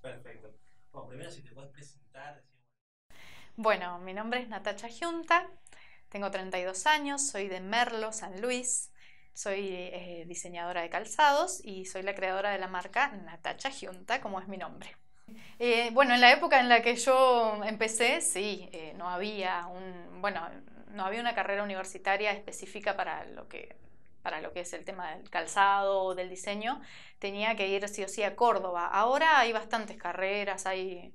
Perfecto. Bueno, primero si te puedes presentar. Bueno, mi nombre es Natacha Giunta, tengo 32 años, soy de Merlo, San Luis, soy eh, diseñadora de calzados y soy la creadora de la marca Natacha Giunta, como es mi nombre. Eh, bueno, en la época en la que yo empecé, sí, eh, no había un, bueno, no había una carrera universitaria específica para lo que para lo que es el tema del calzado, o del diseño, tenía que ir sí o sí a Córdoba. Ahora hay bastantes carreras, hay,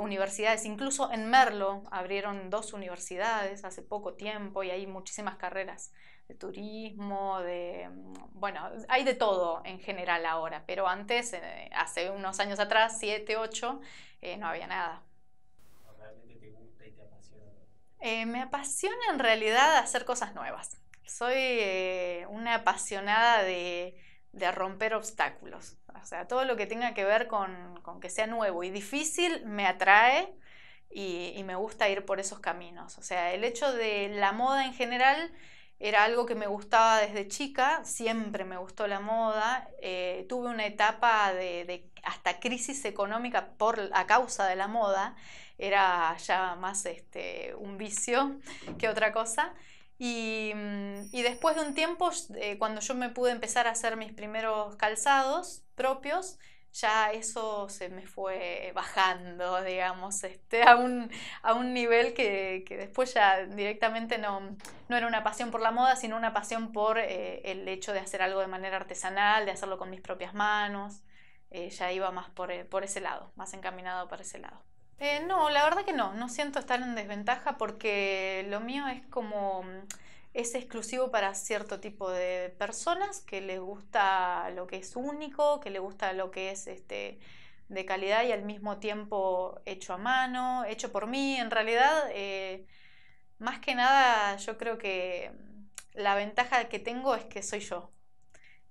universidades, incluso en Merlo abrieron dos universidades hace poco tiempo y hay muchísimas carreras de turismo, de... Bueno, hay de todo en general ahora, pero antes, eh, hace unos años atrás, siete, ocho, eh, no había nada. y eh, me apasiona en realidad hacer cosas nuevas soy eh, una apasionada de, romper obstáculos. O sea, todo lo que tenga que ver con, que sea nuevo y difícil me atrae y, me gusta ir por esos caminos. O sea, el hecho de la moda en general era algo que me gustaba desde chica, siempre me gustó la moda. Eh, tuve una etapa de, hasta crisis económica por, a causa de la moda, era ya más este, un vicio que otra cosa. Mm, y, después de un tiempo, eh, cuando yo me pude empezar a hacer mis primeros calzados propios, ya eso se me fue bajando, digamos, este, a, un, nivel que, que, después ya directamente no, no era una pasión por la moda, sino una pasión por eh, el hecho de hacer algo de manera artesanal, de hacerlo con mis propias manos. Eh, ya iba más por, ese lado, más encaminado por ese lado. Eh, no, la verdad que no, no siento estar en desventaja porque lo mío es como es exclusivo para cierto tipo de personas que les gusta lo que es único, que les gusta lo que es este de calidad y al mismo tiempo hecho a mano, hecho por mí. En realidad, eh, más que nada, yo creo que la ventaja que tengo es que soy yo.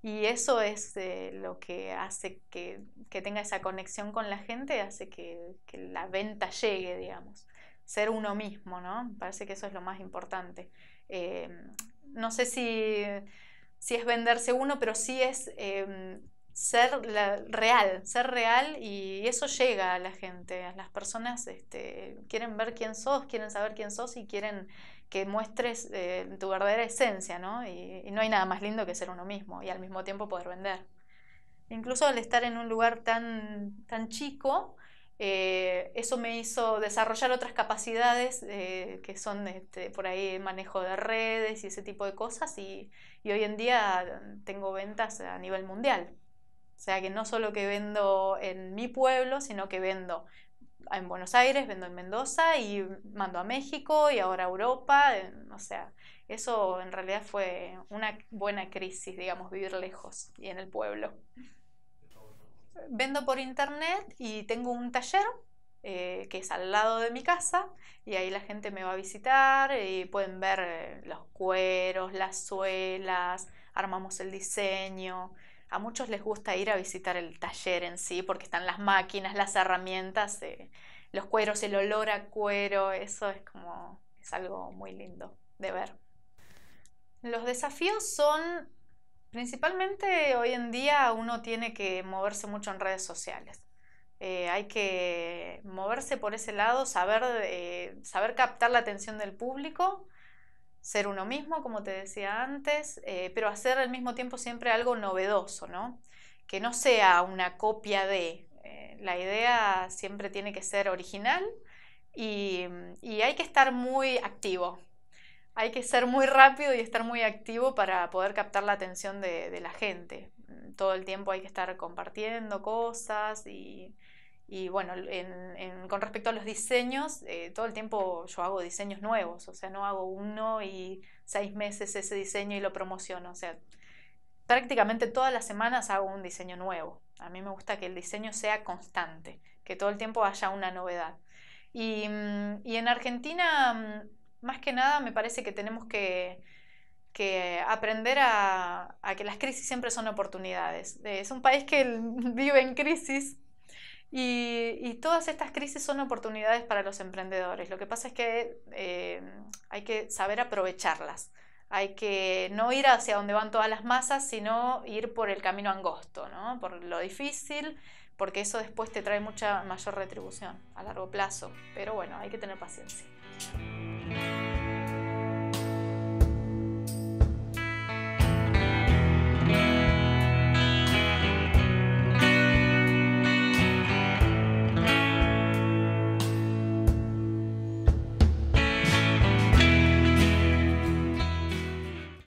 Y eso es eh, lo que hace que, tenga esa conexión con la gente, hace que, la venta llegue, digamos. Ser uno mismo, ¿no? Parece que eso es lo más importante. Eh, no sé si, si, es venderse uno, pero sí es em, ser real, ser real y eso llega a la gente. Las personas este, quieren ver quién sos, quieren saber quién sos y quieren que muestres eh, tu verdadera esencia, ¿no? Y, no hay nada más lindo que ser uno mismo y al mismo tiempo poder vender. Incluso al estar en un lugar tan, tan chico, eh, eso me hizo desarrollar otras capacidades eh, que son este, por ahí manejo de redes y ese tipo de cosas y, y, hoy en día tengo ventas a nivel mundial. O sea que no solo que vendo en mi pueblo, sino que vendo en Buenos Aires, vendo en Mendoza y mando a México y ahora a Europa. O sea, eso en realidad fue una buena crisis, digamos, vivir lejos y en el pueblo. Vendo por internet y tengo un taller eh, que es al lado de mi casa y ahí la gente me va a visitar y pueden ver eh, los cueros, las suelas, armamos el diseño a muchos les gusta ir a visitar el taller en sí, porque están las máquinas, las herramientas, eh, los cueros, el olor a cuero, eso es como, es algo muy lindo de ver. Los desafíos son, principalmente hoy en día uno tiene que moverse mucho en redes sociales. Eh, hay que moverse por ese lado, saber, eh, saber captar la atención del público ser uno mismo, como te decía antes, eh, pero hacer al mismo tiempo siempre algo novedoso, ¿no? Que no sea una copia de. Eh, la idea siempre tiene que ser original y, hay que estar muy activo. Hay que ser muy rápido y estar muy activo para poder captar la atención de la gente. Todo el tiempo hay que estar compartiendo cosas y, y bueno, con respecto a los diseños, eh, todo el tiempo yo hago diseños nuevos, o sea, no hago uno y seis meses ese diseño y lo promociono, o sea, prácticamente todas las semanas hago un diseño nuevo. A mí me gusta que el diseño sea constante, que todo el tiempo haya una novedad. Y, mm, y en Argentina, mm, más que nada, me parece que tenemos que, que aprender a, a, que las crisis siempre son oportunidades. Eh, es un país que vive en crisis y, todas estas crisis son oportunidades para los emprendedores. Lo que pasa es que eh, hay que saber aprovecharlas. Hay que no ir hacia donde van todas las masas, sino ir por el camino angosto, por lo difícil, porque eso después te trae mucha mayor retribución a largo plazo. Pero bueno, hay que tener paciencia.